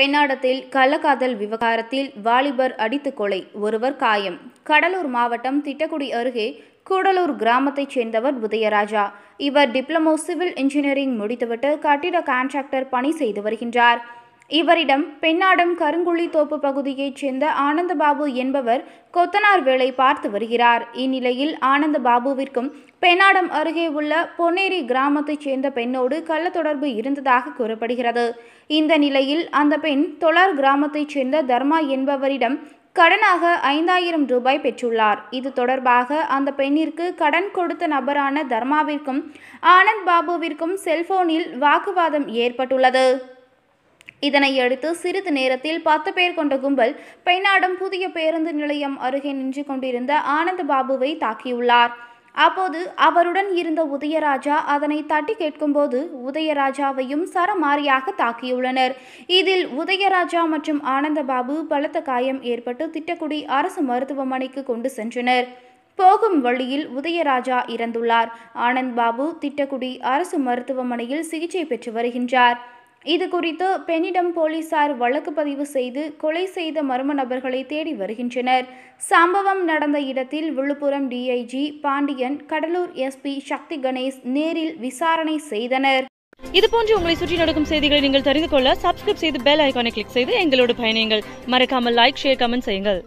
பெண்ணாடத்தில் கள்ளக்காதல் விவகாரத்தில் வாலிபர் அடித்து கொலை ஒருவர் காயம் கடலூர் மாவட்டம் திட்டக்குடி அருகே கூடலூர் கிராமத்தைச் சேர்ந்தவர் உதயராஜா இவர் டிப்ளமோ சிவில் இன்ஜினியரிங் முடித்துவிட்டு கட்டிட கான்ட்ராக்டர் பணி செய்து வருகின்றார் இவரிடம் பெண்ணாடம் கருங்குள்ளி தோப்பு பகுதியைச் சேர்ந்த ஆனந்தபாபு என்பவர் கொத்தனார் வேலை பார்த்து வருகிறார் இந்நிலையில் ஆனந்தபாபுவிற்கும் பெண்ணாடம் அருகே உள்ள பொன்னேரி கிராமத்தைச் சேர்ந்த பெண்ணோடு கள்ள தொடர்பு இருந்ததாக கூறப்படுகிறது இந்த நிலையில் அந்த பெண் தொழார் கிராமத்தைச் சேர்ந்த தர்மா என்பவரிடம் கடனாக ஐந்தாயிரம் ரூபாய் பெற்றுள்ளார் இது தொடர்பாக அந்த பெண்ணிற்கு கடன் கொடுத்த நபரான தர்மாவிற்கும் ஆனந்த் பாபுவிற்கும் செல்போனில் வாக்குவாதம் ஏற்பட்டுள்ளது இதனையடுத்து சிறிது நேரத்தில் பத்து பேர் கொண்ட கும்பல் பெண்ணாடம் புதிய பேருந்து நிலையம் அருகே நின்று கொண்டிருந்த ஆனந்த பாபுவை தாக்கியுள்ளார் அப்போது அவருடன் இருந்த உதயராஜா அதனை தட்டி கேட்கும்போது உதயராஜாவையும் சரமாரியாக தாக்கியுள்ளனர் இதில் உதயராஜா மற்றும் ஆனந்தபாபு பலத்த காயம் ஏற்பட்டு திட்டக்குடி அரசு மருத்துவமனைக்கு கொண்டு சென்றனர் போகும் வழியில் உதயராஜா இறந்துள்ளார் ஆனந்த் பாபு திட்டக்குடி அரசு மருத்துவமனையில் சிகிச்சை பெற்று வருகின்றார் இது குறித்து பெண்ணிடம் போலீசார் வழக்கு பதிவு செய்து கொலை செய்த மர்ம நபர்களை தேடி வருகின்றனர் சம்பவம் நடந்த இடத்தில் விழுப்புரம் டிஐஜி பாண்டியன் கடலூர் எஸ்பி சக்தி கணேஷ் நேரில் விசாரணை செய்தனர் இதுபோன்று உங்களை சுற்றி நடக்கும் செய்திகளை நீங்கள் தெரிந்து கொள்ள சப்ஸ்கிரைப் செய்து பெல் ஐக்கானை கிளிக் செய்து எங்களோடு பயணியுங்கள் மறக்காமல் லைக் ஷேர் கமெண்ட் செய்யுங்கள்